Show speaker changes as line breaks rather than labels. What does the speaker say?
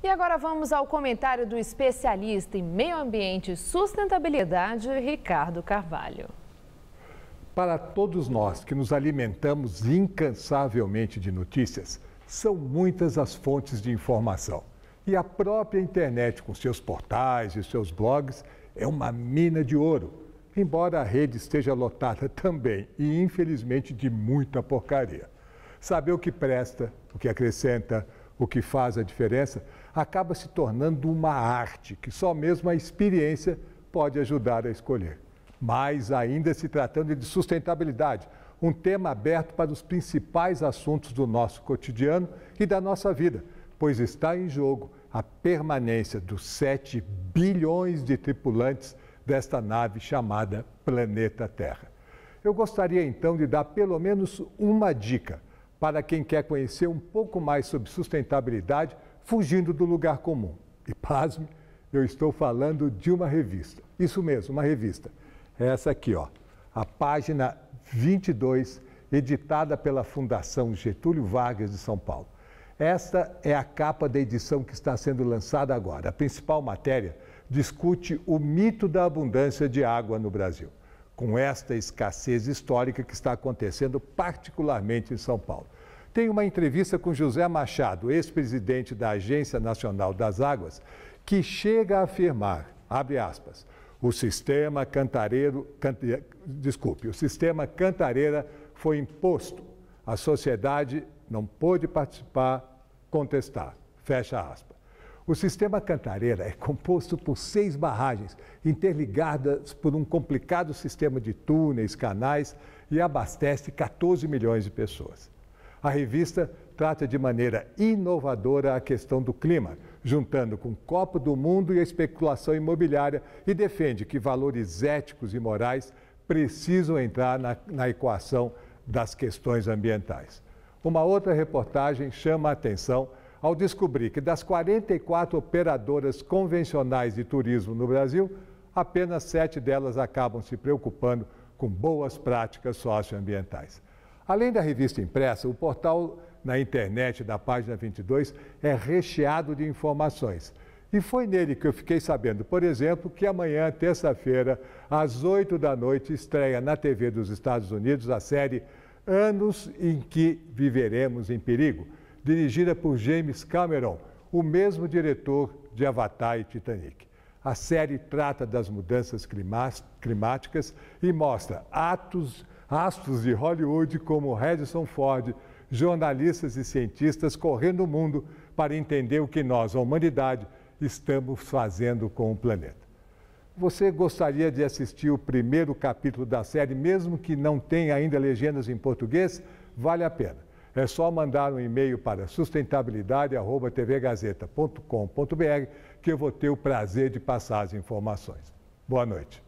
E agora vamos ao comentário do especialista em meio ambiente e sustentabilidade, Ricardo Carvalho. Para todos nós que nos alimentamos incansavelmente de notícias, são muitas as fontes de informação. E a própria internet, com seus portais e seus blogs, é uma mina de ouro. Embora a rede esteja lotada também e, infelizmente, de muita porcaria. Saber o que presta, o que acrescenta, o que faz a diferença, acaba se tornando uma arte que só mesmo a experiência pode ajudar a escolher. Mas ainda se tratando de sustentabilidade, um tema aberto para os principais assuntos do nosso cotidiano e da nossa vida, pois está em jogo a permanência dos 7 bilhões de tripulantes desta nave chamada Planeta Terra. Eu gostaria então de dar pelo menos uma dica para quem quer conhecer um pouco mais sobre sustentabilidade, fugindo do lugar comum. E pasme, eu estou falando de uma revista. Isso mesmo, uma revista. É essa aqui, ó. A página 22, editada pela Fundação Getúlio Vargas de São Paulo. Esta é a capa da edição que está sendo lançada agora. A principal matéria discute o mito da abundância de água no Brasil com esta escassez histórica que está acontecendo, particularmente em São Paulo. Tem uma entrevista com José Machado, ex-presidente da Agência Nacional das Águas, que chega a afirmar, abre aspas, o sistema cantareiro, cante, desculpe, o sistema cantareira foi imposto. A sociedade não pôde participar, contestar. Fecha aspas. O sistema Cantareira é composto por seis barragens, interligadas por um complicado sistema de túneis, canais e abastece 14 milhões de pessoas. A revista trata de maneira inovadora a questão do clima, juntando com o copo do mundo e a especulação imobiliária, e defende que valores éticos e morais precisam entrar na, na equação das questões ambientais. Uma outra reportagem chama a atenção ao descobrir que das 44 operadoras convencionais de turismo no Brasil, apenas sete delas acabam se preocupando com boas práticas socioambientais. Além da revista impressa, o portal na internet da página 22 é recheado de informações. E foi nele que eu fiquei sabendo, por exemplo, que amanhã, terça-feira, às 8 da noite, estreia na TV dos Estados Unidos a série Anos em que Viveremos em Perigo, dirigida por James Cameron, o mesmo diretor de Avatar e Titanic. A série trata das mudanças climáticas e mostra atos, astros de Hollywood como Harrison Ford, jornalistas e cientistas correndo o mundo para entender o que nós, a humanidade, estamos fazendo com o planeta. Você gostaria de assistir o primeiro capítulo da série, mesmo que não tenha ainda legendas em português? Vale a pena. É só mandar um e-mail para sustentabilidade.tvgazeta.com.br que eu vou ter o prazer de passar as informações. Boa noite.